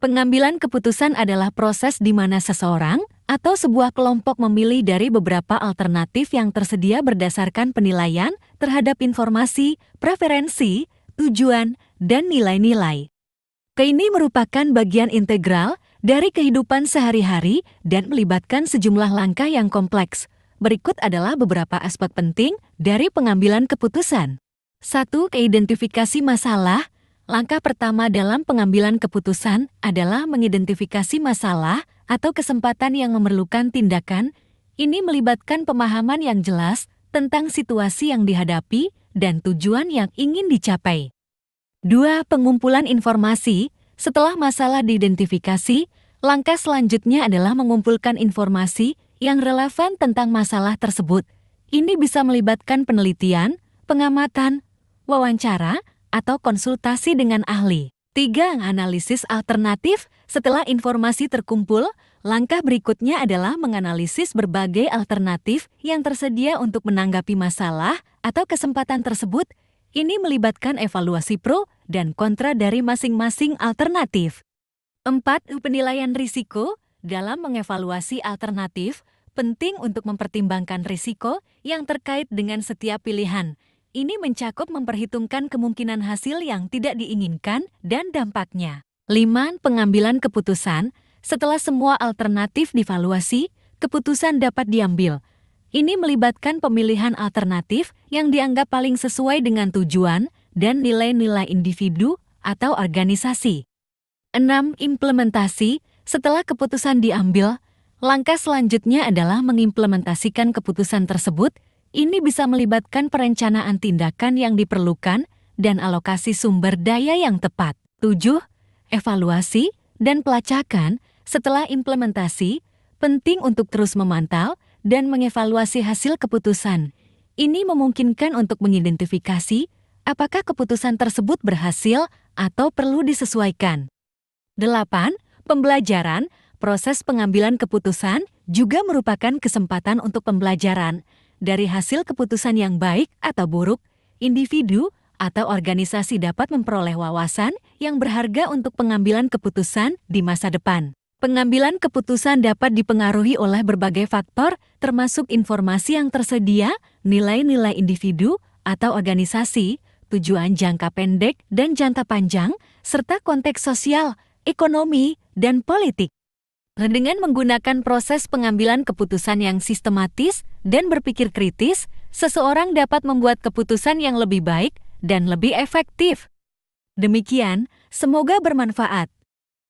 Pengambilan keputusan adalah proses di mana seseorang atau sebuah kelompok memilih dari beberapa alternatif yang tersedia berdasarkan penilaian terhadap informasi, preferensi, tujuan, dan nilai-nilai. Keini merupakan bagian integral dari kehidupan sehari-hari dan melibatkan sejumlah langkah yang kompleks. Berikut adalah beberapa aspek penting dari pengambilan keputusan. 1. Keidentifikasi masalah Langkah pertama dalam pengambilan keputusan adalah mengidentifikasi masalah atau kesempatan yang memerlukan tindakan. Ini melibatkan pemahaman yang jelas tentang situasi yang dihadapi dan tujuan yang ingin dicapai. Dua Pengumpulan informasi. Setelah masalah diidentifikasi, langkah selanjutnya adalah mengumpulkan informasi yang relevan tentang masalah tersebut. Ini bisa melibatkan penelitian, pengamatan, wawancara, atau konsultasi dengan ahli. Tiga, Analisis alternatif Setelah informasi terkumpul, langkah berikutnya adalah menganalisis berbagai alternatif yang tersedia untuk menanggapi masalah atau kesempatan tersebut. Ini melibatkan evaluasi pro dan kontra dari masing-masing alternatif. Empat, Penilaian risiko Dalam mengevaluasi alternatif, penting untuk mempertimbangkan risiko yang terkait dengan setiap pilihan – ini mencakup memperhitungkan kemungkinan hasil yang tidak diinginkan dan dampaknya. 5. Pengambilan keputusan Setelah semua alternatif divaluasi, keputusan dapat diambil. Ini melibatkan pemilihan alternatif yang dianggap paling sesuai dengan tujuan dan nilai-nilai individu atau organisasi. 6. Implementasi Setelah keputusan diambil, langkah selanjutnya adalah mengimplementasikan keputusan tersebut – ini bisa melibatkan perencanaan tindakan yang diperlukan dan alokasi sumber daya yang tepat. 7. Evaluasi dan pelacakan setelah implementasi penting untuk terus memantau dan mengevaluasi hasil keputusan. Ini memungkinkan untuk mengidentifikasi apakah keputusan tersebut berhasil atau perlu disesuaikan. 8. Pembelajaran Proses pengambilan keputusan juga merupakan kesempatan untuk pembelajaran dari hasil keputusan yang baik atau buruk, individu atau organisasi dapat memperoleh wawasan yang berharga untuk pengambilan keputusan di masa depan. Pengambilan keputusan dapat dipengaruhi oleh berbagai faktor, termasuk informasi yang tersedia, nilai-nilai individu atau organisasi, tujuan jangka pendek dan jangka panjang, serta konteks sosial, ekonomi, dan politik. Dengan menggunakan proses pengambilan keputusan yang sistematis dan berpikir kritis, seseorang dapat membuat keputusan yang lebih baik dan lebih efektif. Demikian, semoga bermanfaat.